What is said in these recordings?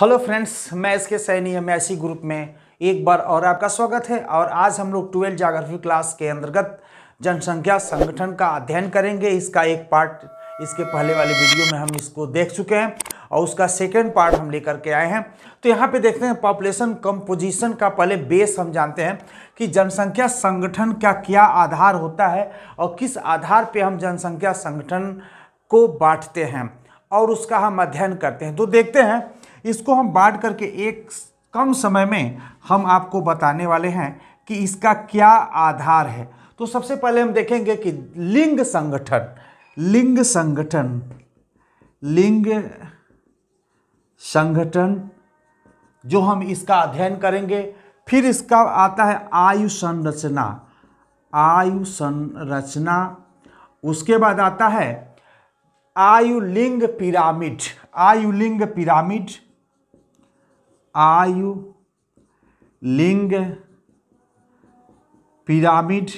hello friends मैं इसके सैनी हम ऐसी ग्रुप में एक बार और आपका स्वागत है और आज हम लोग ट्वेल्थ जोग्राफी क्लास के अंतर्गत जनसंख्या संगठन का अध्ययन करेंगे इसका एक पार्ट इसके पहले वाले वीडियो में हम इसको देख चुके हैं और उसका सेकेंड पार्ट हम लेकर के आए हैं तो यहाँ पे देखते हैं पॉपुलेशन कंपोजिशन का पहले बेस हम जानते हैं कि जनसंख्या संगठन का क्या आधार होता है और किस आधार पे हम जनसंख्या संगठन को बांटते हैं और उसका हम अध्ययन करते हैं तो देखते हैं इसको हम बांट करके एक कम समय में हम आपको बताने वाले हैं कि इसका क्या आधार है तो सबसे पहले हम देखेंगे कि लिंग संगठन लिंग संगठन लिंग संगठन जो हम इसका अध्ययन करेंगे फिर इसका आता है आयु संरचना आयु संरचना उसके बाद आता है आयु लिंग पिरामिड आयु लिंग पिरामिड आयु लिंग पिरामिड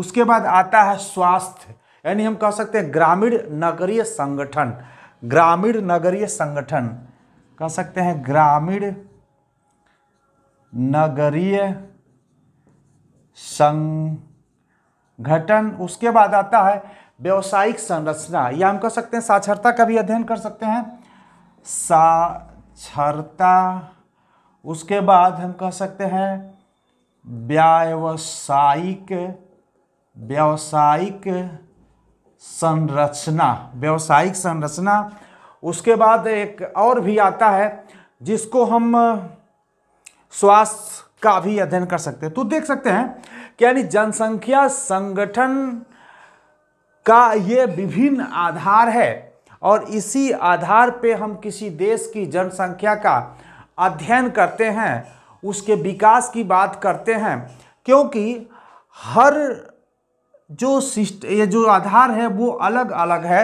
उसके बाद आता है स्वास्थ्य यानी हम कह सकते हैं ग्रामीण नगरीय संगठन ग्रामीण नगरीय संगठन कह सकते हैं ग्रामीण नगरीय संगठन उसके बाद आता है व्यवसायिक संरचना या हम कह सकते हैं साक्षरता का भी अध्ययन कर सकते हैं साक्षरता उसके बाद हम कह सकते हैं व्यावसायिक व्यावसायिक संरचना व्यावसायिक संरचना उसके बाद एक और भी आता है जिसको हम स्वास्थ्य का भी अध्ययन कर सकते हैं तो देख सकते हैं कि यानी जनसंख्या संगठन का ये विभिन्न आधार है और इसी आधार पे हम किसी देश की जनसंख्या का अध्ययन करते हैं उसके विकास की बात करते हैं क्योंकि हर जो सिस्ट ये जो आधार है वो अलग अलग है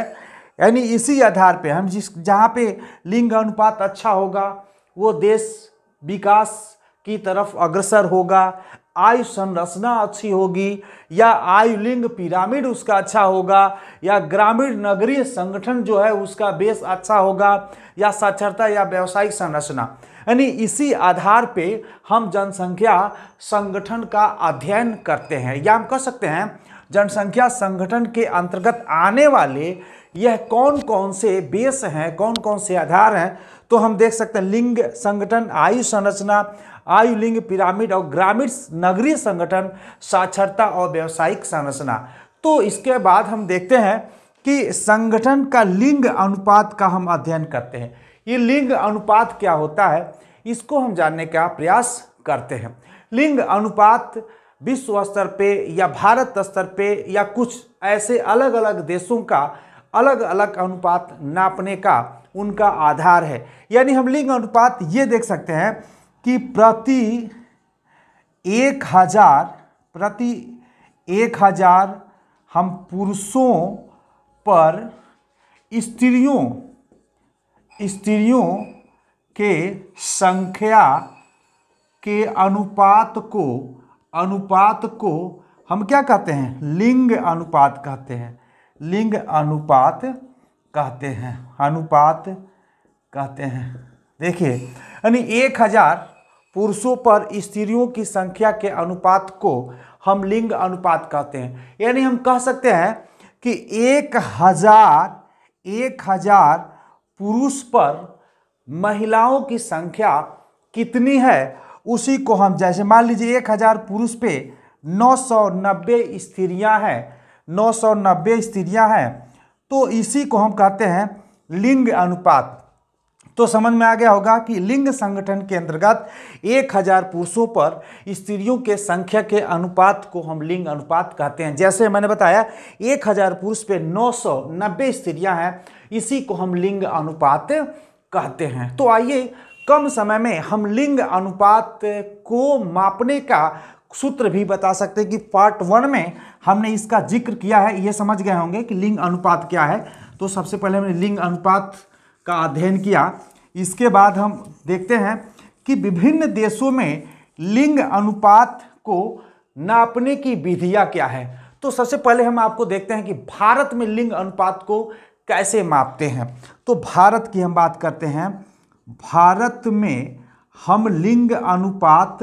यानी इसी आधार पे हम जिस जहाँ पे लिंग अनुपात अच्छा होगा वो देश विकास की तरफ अग्रसर होगा आयु संरचना अच्छी होगी या आयु लिंग पिरामिड उसका अच्छा होगा या ग्रामीण नगरीय संगठन जो है उसका बेस अच्छा होगा या साक्षरता या व्यावसायिक संरचना यानी इसी आधार पे हम जनसंख्या संगठन का अध्ययन करते हैं या हम कह सकते हैं जनसंख्या संगठन के अंतर्गत आने वाले यह कौन कौन से बेस हैं कौन कौन से आधार हैं तो हम देख सकते हैं लिंग संगठन आयु संरचना आयु लिंग पिरामिड और ग्रामीण नगरीय संगठन साक्षरता और व्यावसायिक संरचना तो इसके बाद हम देखते हैं कि संगठन का लिंग अनुपात का हम अध्ययन करते हैं ये लिंग अनुपात क्या होता है इसको हम जानने का प्रयास करते हैं लिंग अनुपात विश्व स्तर पे या भारत स्तर पे या कुछ ऐसे अलग अलग देशों का अलग अलग अनुपात नापने का उनका आधार है यानी हम लिंग अनुपात ये देख सकते हैं कि प्रति एक हज़ार प्रति एक हज़ार हम पुरुषों पर स्त्रियों स्त्रियों के संख्या के अनुपात को अनुपात को हम क्या कहते हैं लिंग अनुपात कहते हैं लिंग अनुपात कहते हैं अनुपात कहते हैं देखिए यानी एक हज़ार पुरुषों पर स्त्रियों की संख्या के अनुपात को हम लिंग अनुपात कहते हैं यानी हम कह सकते हैं कि एक हज़ार एक हज़ार पुरुष पर महिलाओं की संख्या कितनी है उसी को हम जैसे मान लीजिए एक हज़ार पुरुष पे 990 स्त्रियाँ हैं नब्बे स्त्रियाँ हैं तो इसी को हम कहते हैं लिंग अनुपात तो समझ में आ गया होगा कि लिंग संगठन के अंतर्गत एक हजार पुरुषों पर स्त्रियों के संख्या के अनुपात को हम लिंग अनुपात कहते हैं जैसे मैंने बताया एक हजार पुरुष पे 990 स्त्रियाँ हैं इसी को हम लिंग अनुपात कहते हैं तो आइए कम समय में हम लिंग अनुपात को मापने का सूत्र भी बता सकते हैं कि पार्ट वन में हमने इसका जिक्र किया है ये समझ गए होंगे कि लिंग अनुपात क्या है तो सबसे पहले हमने लिंग अनुपात का अध्ययन किया इसके बाद हम देखते हैं कि विभिन्न देशों में लिंग अनुपात को नापने की विधियाँ क्या है तो सबसे पहले हम आपको देखते हैं कि भारत में लिंग अनुपात को कैसे मापते हैं तो भारत की हम बात करते हैं भारत में हम लिंग अनुपात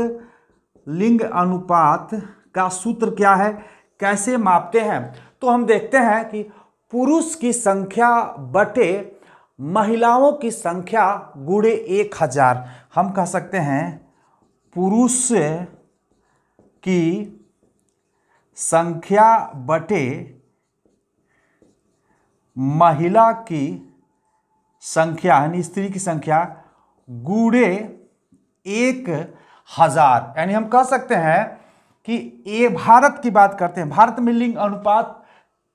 लिंग अनुपात का सूत्र क्या है कैसे मापते हैं तो हम देखते हैं कि पुरुष की संख्या बटे महिलाओं की संख्या गुड़े एक हजार हम कह सकते हैं पुरुष की संख्या बटे महिला की संख्या यानी स्त्री की संख्या गूढ़े एक हजार यानी हम कह सकते हैं कि ये भारत की बात करते हैं भारत में लिंग अनुपात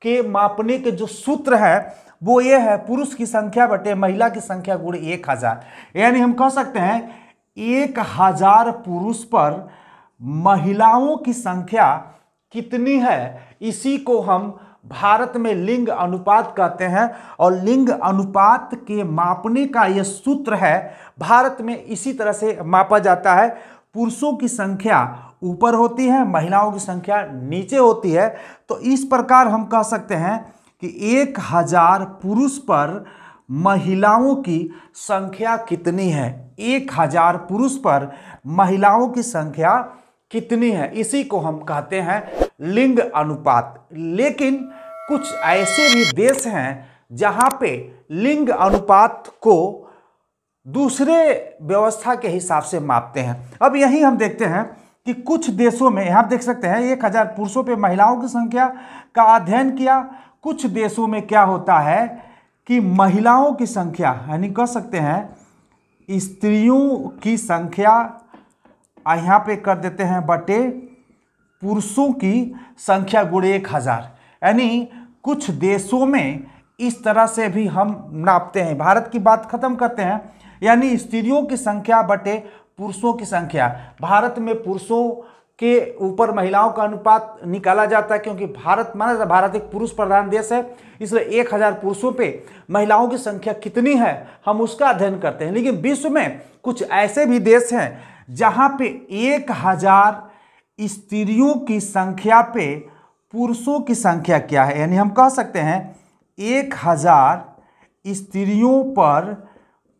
के मापने के जो सूत्र है वो ये है पुरुष की संख्या बटे महिला की संख्या गुड़े एक हजार यानी हम कह सकते हैं एक हजार पुरुष पर महिलाओं की संख्या कितनी है इसी को हम भारत में लिंग अनुपात कहते हैं और लिंग अनुपात के मापने का यह सूत्र है भारत में इसी तरह से मापा जाता है पुरुषों की संख्या ऊपर होती है महिलाओं की संख्या नीचे होती है तो इस प्रकार हम कह सकते हैं कि एक हजार पुरुष पर महिलाओं की संख्या कितनी है एक हजार पुरुष पर महिलाओं की संख्या कितनी है इसी को हम कहते हैं लिंग अनुपात लेकिन कुछ ऐसे भी देश हैं जहाँ पे लिंग अनुपात को दूसरे व्यवस्था के हिसाब से मापते हैं अब यही हम देखते हैं कि कुछ देशों में यहाँ देख सकते हैं एक हज़ार पुरुषों पे महिलाओं की संख्या का अध्ययन किया कुछ देशों में क्या होता है कि महिलाओं की संख्या यानी कह सकते हैं स्त्रियों की संख्या और यहाँ पे कर देते हैं बटे पुरुषों की संख्या गुड़े एक हज़ार यानी कुछ देशों में इस तरह से भी हम नापते हैं भारत की बात खत्म करते हैं यानी स्त्रियों की संख्या बटे पुरुषों की संख्या भारत में पुरुषों के ऊपर महिलाओं का अनुपात निकाला जाता है क्योंकि भारत माना जाता है भारत एक पुरुष प्रधान देश है इसलिए एक हज़ार पुरुषों पे महिलाओं की संख्या कितनी है हम उसका अध्ययन करते हैं लेकिन विश्व में कुछ ऐसे भी देश हैं जहाँ पे एक हजार स्त्रियों की संख्या पे पुरुषों की संख्या क्या है यानी हम कह सकते हैं एक हजार स्त्रियों पर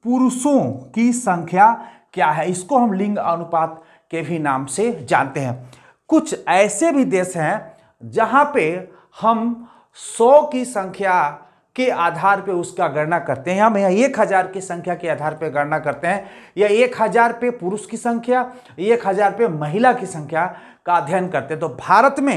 पुरुषों की संख्या क्या है इसको हम लिंग अनुपात के भी नाम से जानते हैं कुछ ऐसे भी देश हैं जहाँ पे हम सौ की संख्या के आधार पे उसका गणना करते हैं हम यहाँ एक हज़ार की संख्या के आधार पे गणना करते हैं या एक हज़ार पे पुरुष की संख्या एक हज़ार पे महिला की संख्या का अध्ययन करते हैं तो भारत में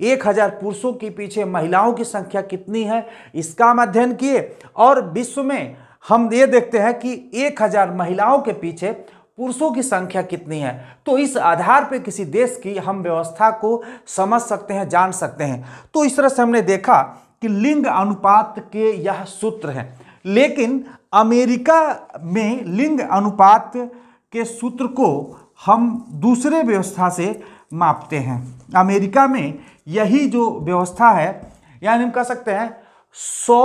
एक हज़ार पुरुषों के पीछे महिलाओं की संख्या कितनी है इसका हम अध्ययन किए और विश्व में हम ये देखते हैं कि एक हज़ार महिलाओं के पीछे पुरुषों की संख्या कितनी है तो इस आधार पर किसी देश की हम व्यवस्था को समझ सकते हैं जान सकते हैं तो इस तरह से हमने देखा कि लिंग अनुपात के यह सूत्र हैं लेकिन अमेरिका में लिंग अनुपात के सूत्र को हम दूसरे व्यवस्था से मापते हैं अमेरिका में यही जो व्यवस्था है यानी हम कह सकते हैं सौ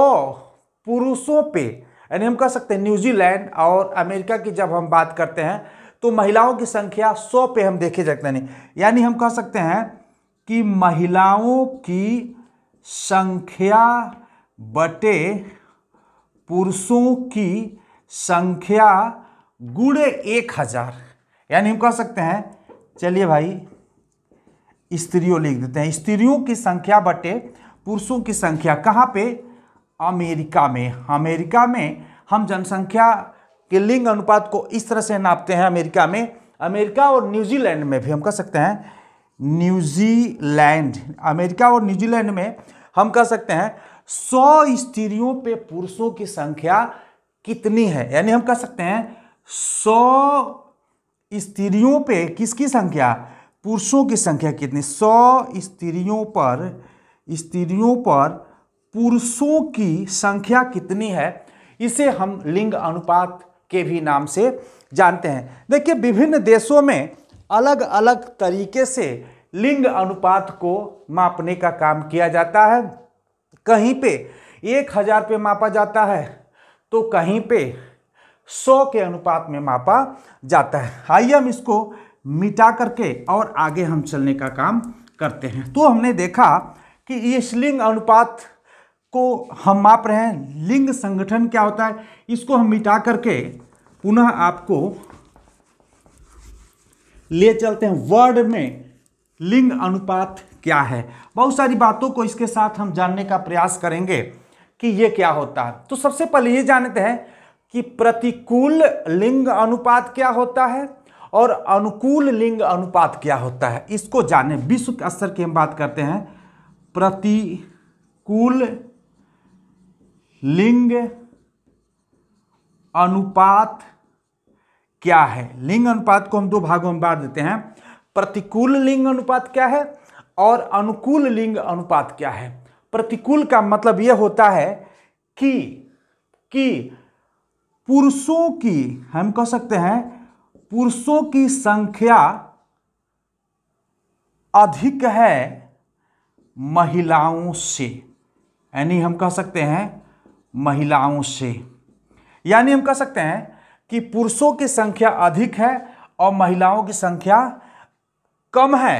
पुरुषों पे यानी हम कह सकते हैं न्यूजीलैंड और अमेरिका की जब हम बात करते हैं तो महिलाओं की संख्या सौ पे हम देखे जाते हैं यानी हम कह सकते हैं कि महिलाओं की संख्या बटे पुरुषों की संख्या गुड़े एक हजार यानी हम कह सकते हैं चलिए भाई स्त्रियों लिख देते हैं स्त्रियों की संख्या बटे पुरुषों की संख्या कहाँ पे अमेरिका में अमेरिका में हम जनसंख्या के लिंग अनुपात को इस तरह से नापते हैं अमेरिका में अमेरिका और न्यूजीलैंड में भी हम कह सकते हैं न्यूजीलैंड अमेरिका और न्यूजीलैंड में हम कह सकते हैं सौ स्त्रियों पे पुरुषों की संख्या कितनी है यानी हम कह सकते हैं सौ स्त्रियों पे किसकी संख्या पुरुषों की संख्या कितनी सौ स्त्रियों पर स्त्रियों पर पुरुषों की संख्या कितनी है इसे हम लिंग अनुपात के भी नाम से जानते हैं देखिए विभिन्न देशों में अलग अलग तरीके से लिंग अनुपात को मापने का काम किया जाता है कहीं पे एक हज़ार पे मापा जाता है तो कहीं पे सौ के अनुपात में मापा जाता है आइए हम इसको मिटा करके और आगे हम चलने का काम करते हैं तो हमने देखा कि इस लिंग अनुपात को हम माप रहे हैं लिंग संगठन क्या होता है इसको हम मिटा करके पुनः आपको ले चलते हैं वर्ड में लिंग अनुपात क्या है बहुत सारी बातों को इसके साथ हम जानने का प्रयास करेंगे कि ये क्या होता है तो सबसे पहले ये जानते हैं कि प्रतिकूल लिंग अनुपात क्या होता है और अनुकूल लिंग अनुपात क्या होता है इसको जाने विश्व स्तर की हम बात करते हैं प्रतिकूल लिंग अनुपात क्या है लिंग अनुपात को हम दो भागों में बांट देते हैं प्रतिकूल लिंग अनुपात क्या है और अनुकूल लिंग अनुपात क्या है प्रतिकूल का मतलब यह होता है कि कि पुरुषों की हम कह सकते हैं पुरुषों की संख्या अधिक है महिलाओं से यानी हम कह सकते हैं महिलाओं से यानी हम कह सकते हैं कि पुरुषों की संख्या अधिक है और महिलाओं की संख्या कम है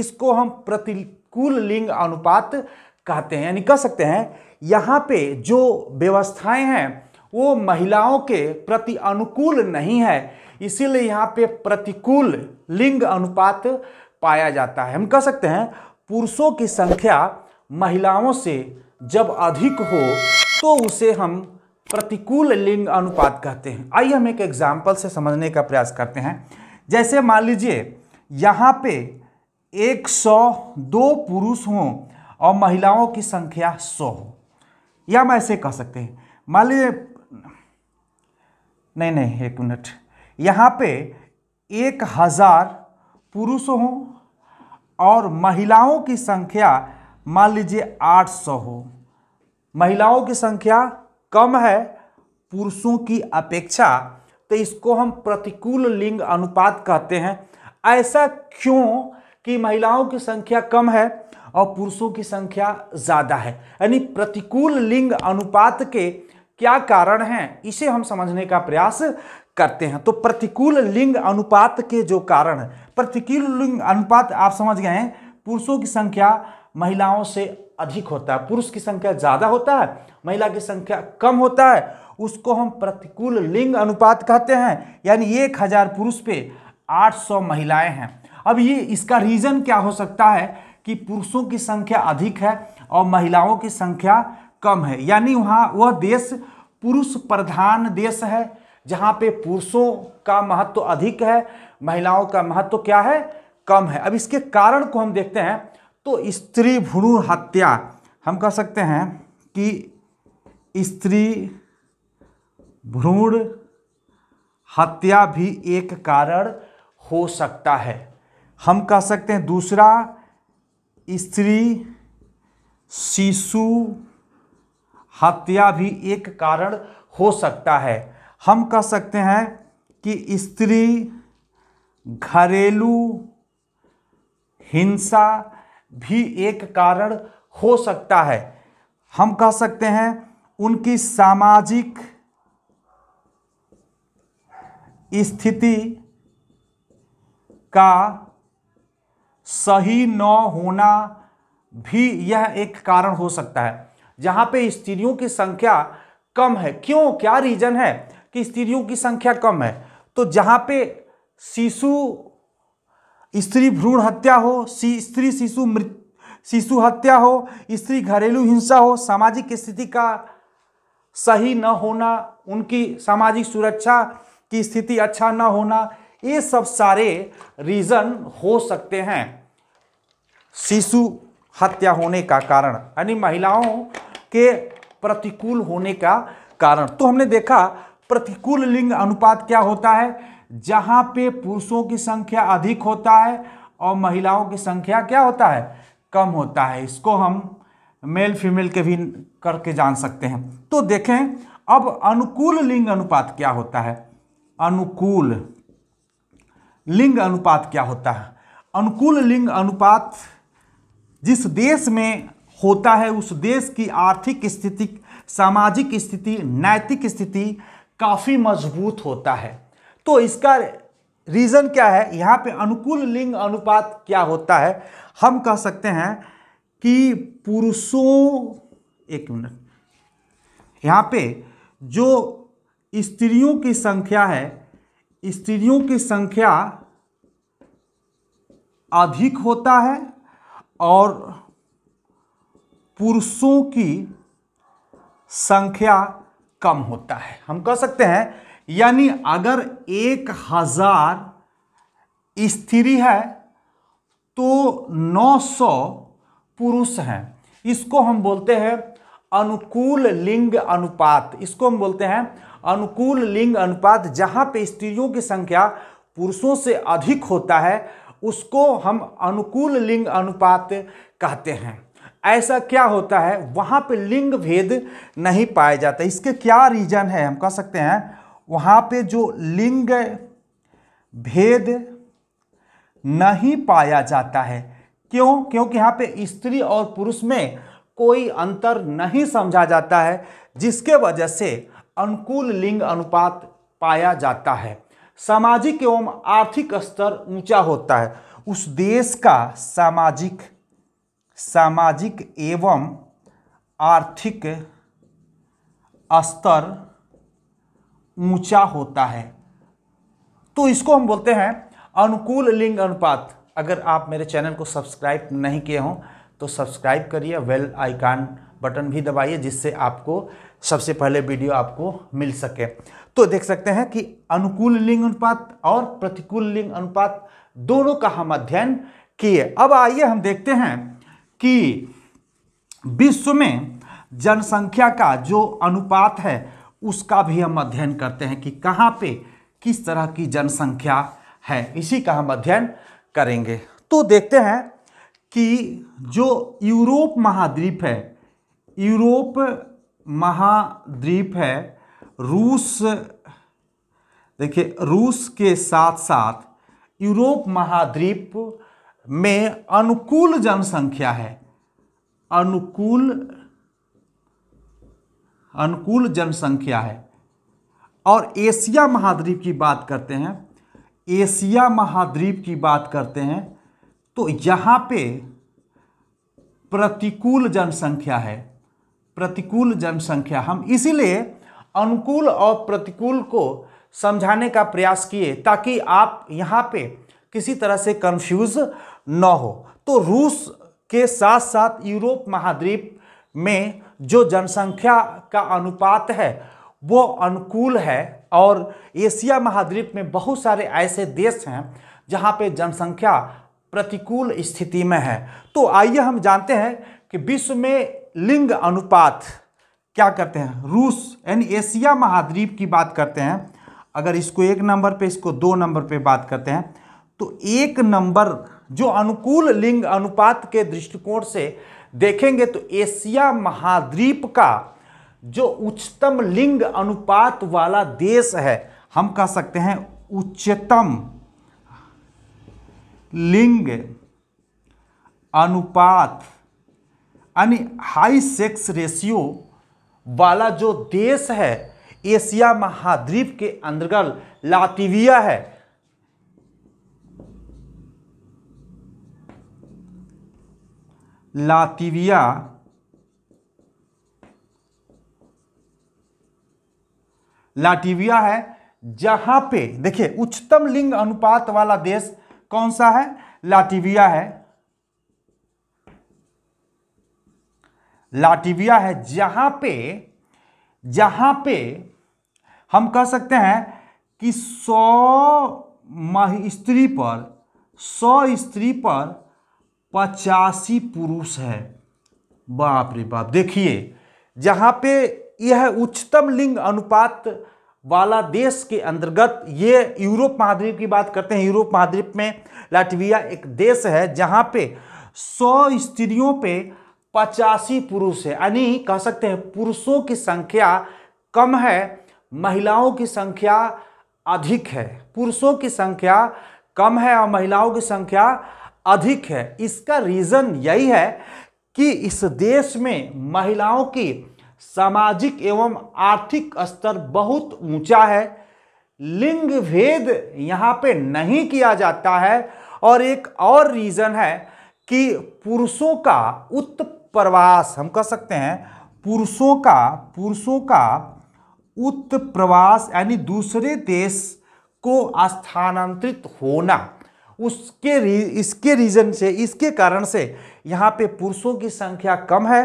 इसको हम प्रतिकूल लिंग अनुपात कहते हैं यानी कह सकते हैं यहाँ पे जो व्यवस्थाएं हैं वो महिलाओं के प्रति अनुकूल नहीं है इसीलिए यहाँ पे प्रतिकूल लिंग अनुपात पाया जाता है हम कह सकते हैं पुरुषों की संख्या महिलाओं से जब अधिक हो तो उसे हम प्रतिकूल लिंग अनुपात कहते हैं आइए हम एक एग्जाम्पल से समझने का प्रयास करते हैं जैसे मान लीजिए यहाँ पे 102 पुरुष हों और महिलाओं की संख्या 100 हो या हम ऐसे कह सकते हैं मान लीजिए नहीं नहीं एक मिनट यहाँ पे एक हज़ार पुरुष हों और महिलाओं की संख्या मान लीजिए आठ सौ हो महिलाओं की संख्या कम है पुरुषों की अपेक्षा तो इसको हम प्रतिकूल लिंग अनुपात कहते हैं ऐसा क्यों कि महिलाओं की संख्या कम है और पुरुषों की संख्या ज़्यादा है यानी प्रतिकूल लिंग अनुपात के क्या कारण हैं इसे हम समझने का प्रयास करते हैं तो प्रतिकूल लिंग अनुपात के जो कारण है प्रतिकूल लिंग अनुपात आप समझ गए हैं पुरुषों की संख्या महिलाओं से अधिक होता है पुरुष की संख्या ज़्यादा होता है महिला की संख्या कम होता है उसको हम प्रतिकूल लिंग अनुपात कहते हैं यानी एक हज़ार पुरुष पे 800 महिलाएं हैं अब ये इसका रीज़न क्या हो सकता है कि पुरुषों की संख्या अधिक है और महिलाओं की संख्या कम है यानी वहाँ वह देश पुरुष प्रधान देश है जहाँ पे पुरुषों का महत्व तो अधिक है महिलाओं का महत्व तो क्या है कम है अब इसके कारण को हम देखते हैं तो स्त्री भ्रूण हत्या हम कह सकते हैं कि स्त्री भ्रूण हत्या भी एक कारण हो सकता है हम कह सकते हैं दूसरा स्त्री शिशु हत्या भी एक कारण हो सकता है हम कह सकते हैं कि स्त्री घरेलू हिंसा भी एक कारण हो सकता है हम कह सकते हैं उनकी सामाजिक स्थिति का सही न होना भी यह एक कारण हो सकता है जहाँ पे स्त्रियों की संख्या कम है क्यों क्या रीजन है कि स्त्रियों की संख्या कम है तो जहाँ पे शिशु स्त्री भ्रूण हत्या हो स्त्री शिशु मृत शिशु हत्या हो स्त्री घरेलू हिंसा हो सामाजिक स्थिति का सही न होना उनकी सामाजिक सुरक्षा की स्थिति अच्छा न होना ये सब सारे रीज़न हो सकते हैं शिशु हत्या होने का कारण यानी महिलाओं के प्रतिकूल होने का कारण तो हमने देखा प्रतिकूल लिंग अनुपात क्या होता है जहाँ पे पुरुषों की संख्या अधिक होता है और महिलाओं की संख्या क्या होता है कम होता है इसको हम मेल फीमेल के भी करके जान सकते हैं तो देखें अब अनुकूल लिंग अनुपात क्या होता है अनुकूल लिंग अनुपात क्या होता है अनुकूल लिंग अनुपात जिस देश में होता है उस देश की आर्थिक स्थिति सामाजिक स्थिति नैतिक स्थिति काफ़ी मजबूत होता है तो इसका रीज़न क्या है यहाँ पे अनुकूल लिंग अनुपात क्या होता है हम कह सकते हैं कि पुरुषों एक मिनट यहाँ पे जो स्त्रियों की संख्या है स्त्रियों की संख्या अधिक होता है और पुरुषों की संख्या कम होता है हम कह सकते हैं यानी अगर एक हजार स्त्री है तो 900 पुरुष हैं इसको हम बोलते हैं अनुकूल लिंग अनुपात इसको हम बोलते हैं अनुकूल लिंग अनुपात जहाँ पे स्त्रियों की संख्या पुरुषों से अधिक होता है उसको हम अनुकूल लिंग अनुपात कहते हैं ऐसा क्या होता है वहाँ पे लिंग भेद नहीं पाया जाता इसके क्या रीजन है हम कह सकते हैं वहाँ पे जो लिंग भेद नहीं पाया जाता है क्यों क्योंकि यहाँ पे स्त्री और पुरुष में कोई अंतर नहीं समझा जाता है जिसके वजह से अनुकूल लिंग अनुपात पाया जाता है सामाजिक एवं आर्थिक स्तर ऊंचा होता है उस देश का सामाजिक सामाजिक एवं आर्थिक स्तर ऊंचा होता है तो इसको हम बोलते हैं अनुकूल लिंग अनुपात अगर आप मेरे चैनल को सब्सक्राइब नहीं किए हों तो सब्सक्राइब करिए वेल आइकान बटन भी दबाइए जिससे आपको सबसे पहले वीडियो आपको मिल सके तो देख सकते हैं कि अनुकूल लिंग अनुपात और प्रतिकूल लिंग अनुपात दोनों का हम अध्ययन किए अब आइए हम देखते हैं कि विश्व में जनसंख्या का जो अनुपात है उसका भी हम अध्ययन करते हैं कि कहाँ पे किस तरह की जनसंख्या है इसी का हम अध्ययन करेंगे तो देखते हैं कि जो यूरोप महाद्वीप है यूरोप महाद्वीप है रूस देखिए रूस के साथ साथ यूरोप महाद्वीप में अनुकूल जनसंख्या है अनुकूल अनुकूल जनसंख्या है और एशिया महाद्वीप की बात करते हैं एशिया महाद्वीप की बात करते हैं तो यहाँ पे प्रतिकूल जनसंख्या है प्रतिकूल जनसंख्या हम इसीलिए अनुकूल और प्रतिकूल को समझाने का प्रयास किए ताकि आप यहाँ पे किसी तरह से कंफ्यूज न हो तो रूस के साथ साथ यूरोप महाद्वीप में जो जनसंख्या का अनुपात है वो अनुकूल है और एशिया महाद्वीप में बहुत सारे ऐसे देश हैं जहाँ पे जनसंख्या प्रतिकूल स्थिति में है तो आइए हम जानते हैं कि विश्व में लिंग अनुपात क्या करते हैं रूस यानी एशिया महाद्वीप की बात करते हैं अगर इसको एक नंबर पे इसको दो नंबर पे बात करते हैं तो एक नंबर जो अनुकूल लिंग अनुपात के दृष्टिकोण से देखेंगे तो एशिया महाद्वीप का जो उच्चतम लिंग अनुपात वाला देश है हम कह सकते हैं उच्चतम लिंग अनुपात यानी हाई सेक्स रेशियो वाला जो देश है एशिया महाद्वीप के अंतर्गत लातिविया है लातिविया लाटिविया है जहां पे देखिए उच्चतम लिंग अनुपात वाला देश कौन सा है लाटिविया है लाटिविया है जहां पे जहां पे हम कह सकते हैं कि सौ स्त्री पर सौ स्त्री पर पचासी पुरुष है बाप रे बाप देखिए जहां पे यह उच्चतम लिंग अनुपात वाला देश के अंतर्गत ये यूरोप महाद्वीप की बात करते हैं यूरोप महाद्वीप में लाटविया एक देश है जहाँ पे सौ स्त्रियों पे पचासी पुरुष है यानी कह सकते हैं पुरुषों की संख्या कम है महिलाओं की संख्या अधिक है पुरुषों की संख्या कम है और महिलाओं की संख्या अधिक है इसका रीज़न यही है कि इस देश में महिलाओं की सामाजिक एवं आर्थिक स्तर बहुत ऊंचा है लिंग भेद यहाँ पे नहीं किया जाता है और एक और रीज़न है कि पुरुषों का उत्प्रवास हम कह सकते हैं पुरुषों का पुरुषों का उत्प्रवास यानी दूसरे देश को स्थानांतरित होना उसके री, इसके रीज़न से इसके कारण से यहाँ पे पुरुषों की संख्या कम है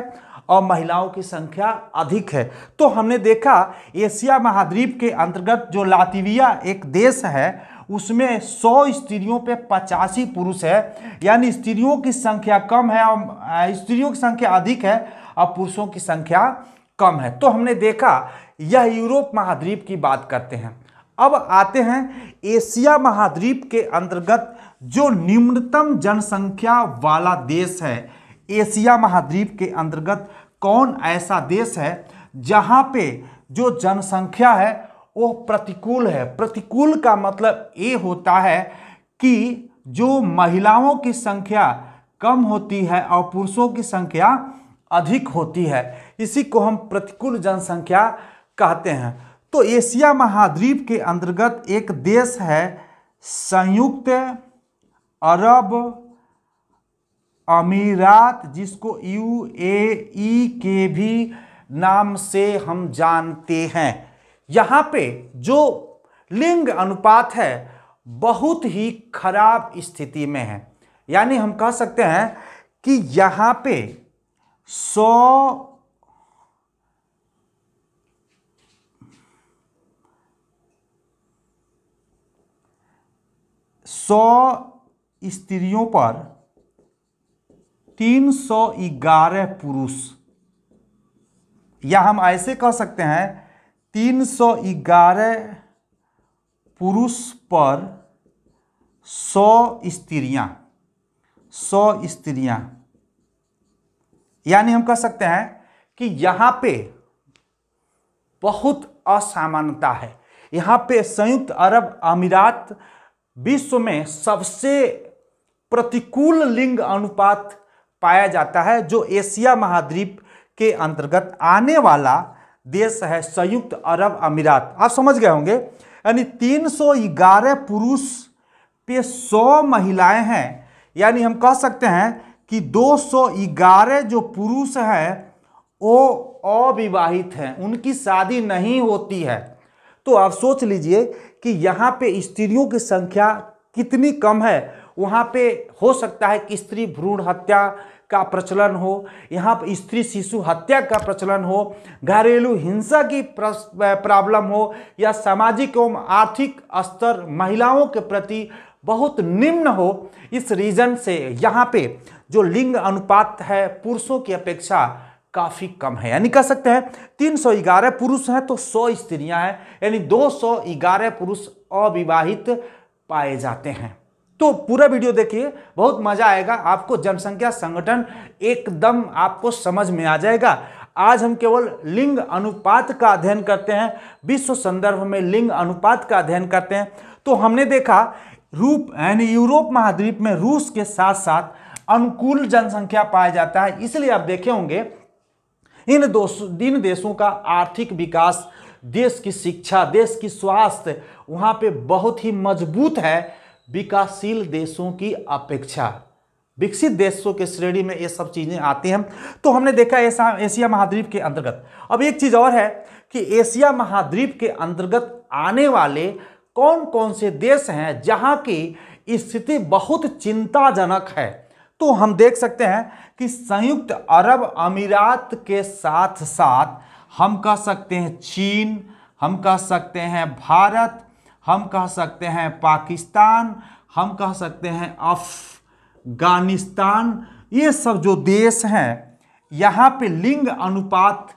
और महिलाओं की संख्या अधिक है तो हमने देखा एशिया महाद्वीप के अंतर्गत जो लातविया एक देश है उसमें 100 स्त्रियों पे पचासी पुरुष है यानी स्त्रियों की संख्या कम है और स्त्रियों की संख्या अधिक है और पुरुषों की संख्या कम है तो हमने देखा यह यूरोप महाद्वीप की बात करते हैं अब आते हैं एशिया महाद्वीप के अंतर्गत जो निम्नतम जनसंख्या वाला देश है एशिया महाद्वीप के अंतर्गत कौन ऐसा देश है जहाँ पे जो जनसंख्या है वो प्रतिकूल है प्रतिकूल का मतलब ये होता है कि जो महिलाओं की संख्या कम होती है और पुरुषों की संख्या अधिक होती है इसी को हम प्रतिकूल जनसंख्या कहते हैं तो एशिया महाद्वीप के अंतर्गत एक देश है संयुक्त अरब अमीरात जिसको यू ए ई के भी नाम से हम जानते हैं यहाँ पे जो लिंग अनुपात है बहुत ही खराब स्थिति में है यानी हम कह सकते हैं कि यहाँ पे सौ सौ स्त्रियों पर तीन सौ ग्यारह पुरुष या हम ऐसे कह सकते हैं तीन सौ ग्यारह पुरुष पर सौ स्त्रियां सौ स्त्रियां यानी हम कह सकते हैं कि यहाँ पे बहुत असामान्यता है यहाँ पे संयुक्त अरब अमीरात विश्व में सबसे प्रतिकूल लिंग अनुपात पाया जाता है जो एशिया महाद्वीप के अंतर्गत आने वाला देश है संयुक्त अरब अमीरात आप समझ गए होंगे यानी 311 पुरुष पे 100 महिलाएं हैं यानी हम कह सकते हैं कि 211 जो पुरुष हैं वो अविवाहित हैं उनकी शादी नहीं होती है तो आप सोच लीजिए कि यहाँ पे स्त्रियों की संख्या कितनी कम है वहाँ पे हो सकता है कि स्त्री भ्रूण हत्या का प्रचलन हो यहाँ पर स्त्री शिशु हत्या का प्रचलन हो घरेलू हिंसा की प्रॉब्लम हो या सामाजिक एवं आर्थिक स्तर महिलाओं के प्रति बहुत निम्न हो इस रीज़न से यहाँ पे जो लिंग अनुपात है पुरुषों की अपेक्षा काफ़ी कम है यानी कह सकते हैं तीन सौ ग्यारह पुरुष हैं तो सौ स्त्रियाँ हैं यानी दो सौ ग्यारह पुरुष अविवाहित पाए जाते हैं तो पूरा वीडियो देखिए बहुत मजा आएगा आपको जनसंख्या संगठन एकदम आपको समझ में आ जाएगा आज हम केवल लिंग अनुपात का अध्ययन करते हैं विश्व संदर्भ में लिंग अनुपात का अध्ययन करते हैं तो हमने देखा रूप यानी यूरोप महाद्वीप में रूस के साथ साथ अनुकूल जनसंख्या पाया जाता है इसलिए आप देखे होंगे इन दो इन देशों का आर्थिक विकास देश की शिक्षा देश की स्वास्थ्य वहाँ पे बहुत ही मजबूत है विकासशील देशों की अपेक्षा विकसित देशों के श्रेणी में ये सब चीज़ें आती हैं तो हमने देखा ऐसा एशिया महाद्वीप के अंतर्गत अब एक चीज़ और है कि एशिया महाद्वीप के अंतर्गत आने वाले कौन कौन से देश हैं जहाँ की स्थिति बहुत चिंताजनक है तो हम देख सकते हैं कि संयुक्त अरब अमीरात के साथ साथ हम कह सकते हैं चीन हम कह सकते हैं भारत हम कह सकते हैं पाकिस्तान हम कह सकते हैं अफगानिस्तान ये सब जो देश हैं यहाँ पे लिंग अनुपात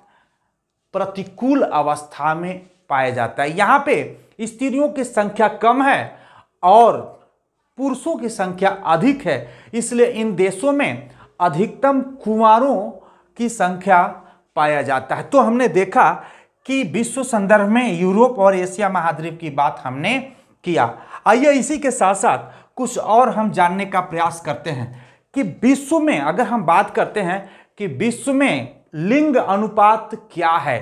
प्रतिकूल अवस्था में पाया जाता है यहाँ पे स्त्रियों की संख्या कम है और पुरुषों की संख्या अधिक है इसलिए इन देशों में अधिकतम कुंवारों की संख्या पाया जाता है तो हमने देखा कि विश्व संदर्भ में यूरोप और एशिया महाद्वीप की बात हमने किया आइए इसी के साथ साथ कुछ और हम जानने का प्रयास करते हैं कि विश्व में अगर हम बात करते हैं कि विश्व में लिंग अनुपात क्या है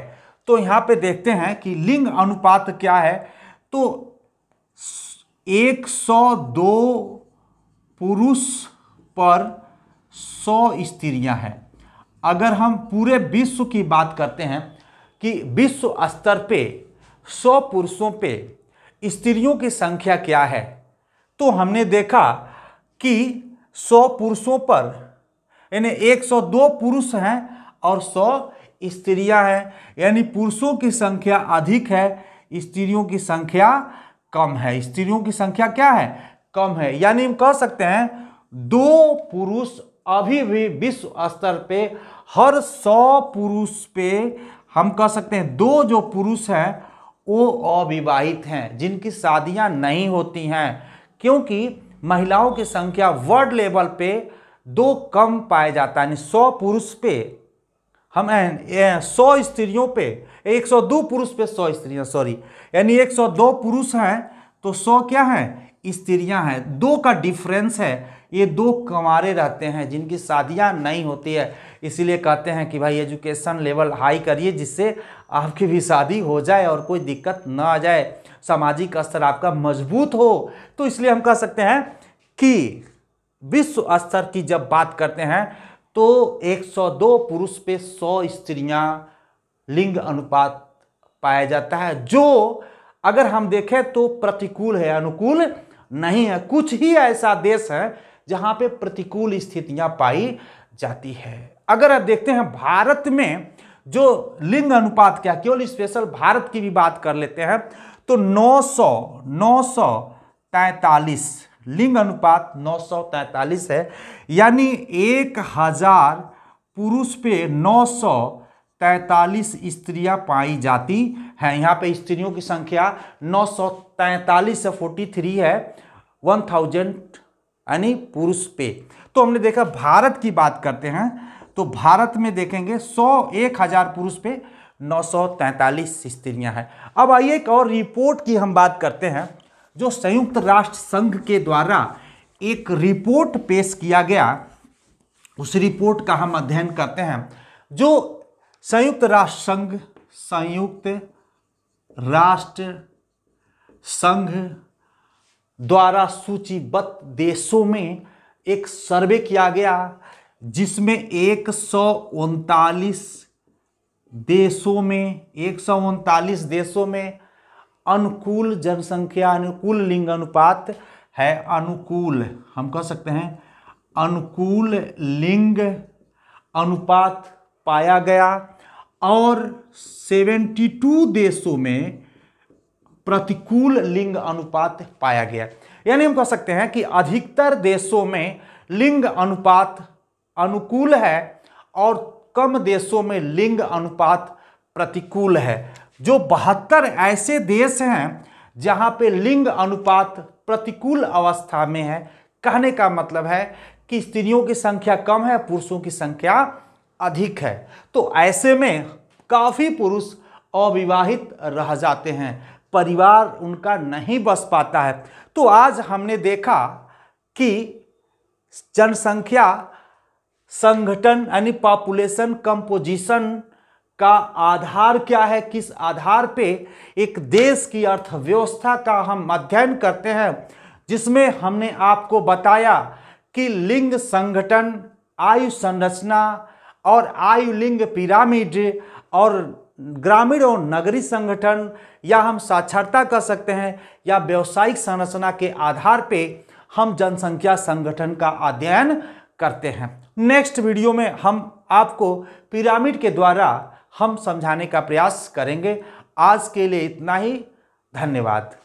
तो यहाँ पे देखते हैं कि लिंग अनुपात क्या है तो 102 पुरुष पर 100 स्त्रियाँ हैं अगर हम पूरे विश्व की बात करते हैं कि विश्व स्तर पे 100 पुरुषों पे स्त्रियों की संख्या क्या है तो हमने देखा कि 100 पुरुषों पर यानी 102 पुरुष हैं और 100 स्त्रियां हैं यानी पुरुषों की संख्या अधिक है स्त्रियों की संख्या कम है स्त्रियों की संख्या क्या है कम है यानी हम कह सकते हैं दो पुरुष अभी भी विश्व स्तर पे हर सौ पुरुष पे हम कह सकते हैं दो जो पुरुष हैं वो अविवाहित हैं जिनकी शादियां नहीं होती हैं क्योंकि महिलाओं की संख्या वर्ल्ड लेवल पे दो कम पाया जाता है यानी सौ पुरुष पे हम सौ स्त्रियों पे एक सौ दो पुरुष पे सौ स्त्रियां सॉरी यानी एक सौ दो पुरुष हैं तो सौ क्या हैं स्त्रियां हैं दो का डिफरेंस है ये दो कंवारे रहते हैं जिनकी शादियाँ नहीं होती है इसीलिए कहते हैं कि भाई एजुकेशन लेवल हाई करिए जिससे आपकी भी शादी हो जाए और कोई दिक्कत ना आ जाए सामाजिक स्तर आपका मजबूत हो तो इसलिए हम कह सकते हैं कि विश्व स्तर की जब बात करते हैं तो 102 पुरुष पे 100 स्त्रियां लिंग अनुपात पाया जाता है जो अगर हम देखें तो प्रतिकूल है अनुकूल नहीं है कुछ ही ऐसा देश है जहां पे प्रतिकूल स्थितियां पाई जाती है अगर आप देखते हैं भारत में जो लिंग अनुपात क्या केवल स्पेशल भारत की भी बात कर लेते हैं तो 900 943 लिंग अनुपात 943 है यानी एक हजार पुरुष पे 943 स्त्रियां पाई जाती हैं यहाँ पे स्त्रियों की संख्या 943 से थ्री है 1000 यानी पुरुष पे तो हमने देखा भारत की बात करते हैं तो भारत में देखेंगे सौ एक हज़ार पुरुष पे नौ सौ तैंतालीस स्त्रियां हैं अब आइए एक और रिपोर्ट की हम बात करते हैं जो संयुक्त राष्ट्र संघ के द्वारा एक रिपोर्ट पेश किया गया उस रिपोर्ट का हम अध्ययन करते हैं जो संयुक्त राष्ट्र संघ संयुक्त राष्ट्र संघ द्वारा सूचीबद्ध देशों में एक सर्वे किया गया जिसमें एक देशों में एक देशों में अनुकूल जनसंख्या अनुकूल लिंग अनुपात है अनुकूल हम कह सकते हैं अनुकूल लिंग अनुपात पाया गया और 72 देशों में प्रतिकूल लिंग अनुपात पाया गया यानी हम कह सकते हैं कि अधिकतर देशों में लिंग अनुपात अनुकूल है और कम देशों में लिंग अनुपात प्रतिकूल है जो बहत्तर ऐसे देश हैं जहाँ पे लिंग अनुपात प्रतिकूल अवस्था में है कहने का मतलब है कि स्त्रियों की संख्या कम है पुरुषों की संख्या अधिक है तो ऐसे में काफ़ी पुरुष अविवाहित रह जाते हैं परिवार उनका नहीं बस पाता है तो आज हमने देखा कि जनसंख्या संगठन यानी पॉपुलेशन कंपोजिशन का आधार क्या है किस आधार पे एक देश की अर्थव्यवस्था का हम अध्ययन करते हैं जिसमें हमने आपको बताया कि लिंग संगठन आयु संरचना और आयु लिंग पिरामिड और ग्रामीण और नगरीय संगठन या हम साक्षरता कह सकते हैं या व्यवसायिक संरचना के आधार पे हम जनसंख्या संगठन का अध्ययन करते हैं नेक्स्ट वीडियो में हम आपको पिरामिड के द्वारा हम समझाने का प्रयास करेंगे आज के लिए इतना ही धन्यवाद